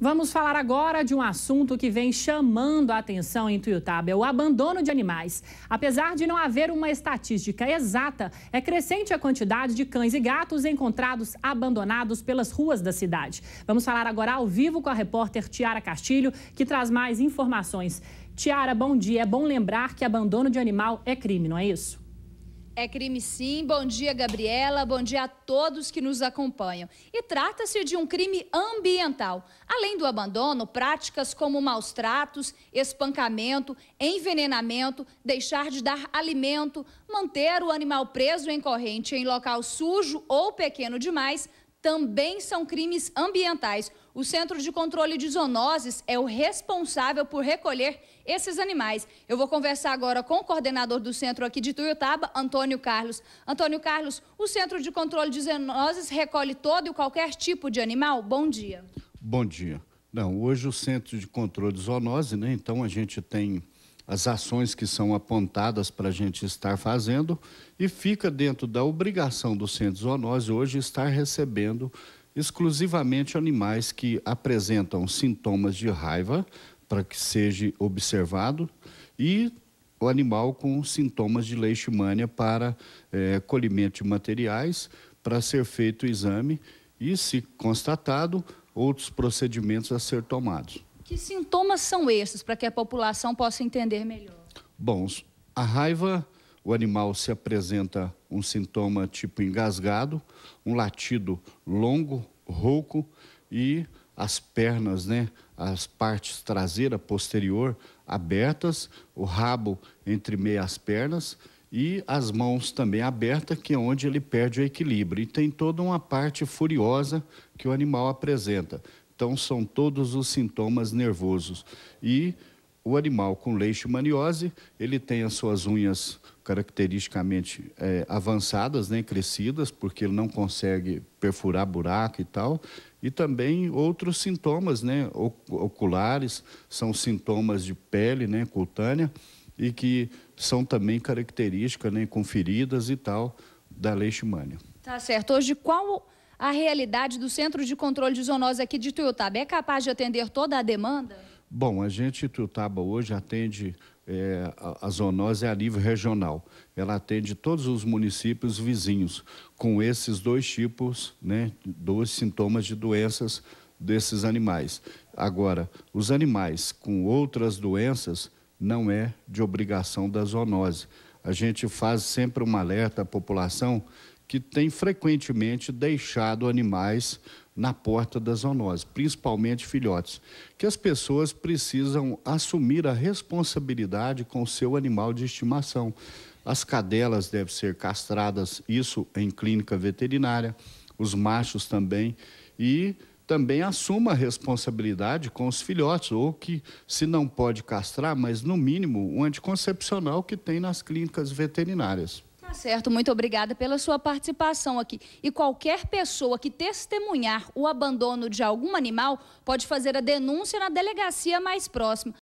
Vamos falar agora de um assunto que vem chamando a atenção em Tuiutaba, é o abandono de animais. Apesar de não haver uma estatística exata, é crescente a quantidade de cães e gatos encontrados abandonados pelas ruas da cidade. Vamos falar agora ao vivo com a repórter Tiara Castilho, que traz mais informações. Tiara, bom dia. É bom lembrar que abandono de animal é crime, não é isso? É crime sim. Bom dia, Gabriela. Bom dia a todos que nos acompanham. E trata-se de um crime ambiental. Além do abandono, práticas como maus tratos, espancamento, envenenamento, deixar de dar alimento, manter o animal preso em corrente em local sujo ou pequeno demais também são crimes ambientais. O Centro de Controle de Zoonoses é o responsável por recolher esses animais. Eu vou conversar agora com o coordenador do centro aqui de Tuiutaba, Antônio Carlos. Antônio Carlos, o Centro de Controle de Zoonoses recolhe todo e qualquer tipo de animal? Bom dia. Bom dia. Não, hoje o Centro de Controle de Zoonose, né? Então a gente tem as ações que são apontadas para a gente estar fazendo e fica dentro da obrigação do centro zoonose hoje estar recebendo exclusivamente animais que apresentam sintomas de raiva para que seja observado e o animal com sintomas de leishmania para é, eh, colhimento de materiais para ser feito o exame e, se constatado, outros procedimentos a ser tomados. Que sintomas são esses para que a população possa entender melhor? Bom, a raiva, o animal se apresenta um sintoma tipo engasgado, um latido longo, rouco e as pernas, né, as partes traseira, posterior abertas, o rabo entre meias pernas e as mãos também abertas, que é onde ele perde o equilíbrio. E tem toda uma parte furiosa que o animal apresenta. Então, são todos os sintomas nervosos. E o animal com leishmaniose, ele tem as suas unhas caracteristicamente é, avançadas, né, crescidas, porque ele não consegue perfurar buraco e tal, e também outros sintomas, né, oculares, são sintomas de pele, né, cutânea, e que são também características, né, com feridas e tal, da leishmania. Tá certo. Hoje, qual a realidade do Centro de Controle de Zoonose aqui de Tuiutaba é capaz de atender toda a demanda? Bom, a gente, Tuiutaba, hoje atende é, a, a zoonose a nível regional. Ela atende todos os municípios vizinhos, com esses dois tipos, né, dois sintomas de doenças desses animais. Agora, os animais com outras doenças não é de obrigação da zoonose. A gente faz sempre um alerta à população que tem frequentemente deixado animais na porta da zoonose, principalmente filhotes, que as pessoas precisam assumir a responsabilidade com o seu animal de estimação. As cadelas devem ser castradas, isso em clínica veterinária, os machos também, e também assuma a responsabilidade com os filhotes, ou que, se não pode castrar, mas no mínimo, o um anticoncepcional que tem nas clínicas veterinárias. Tá certo, muito obrigada pela sua participação aqui. E qualquer pessoa que testemunhar o abandono de algum animal pode fazer a denúncia na delegacia mais próxima.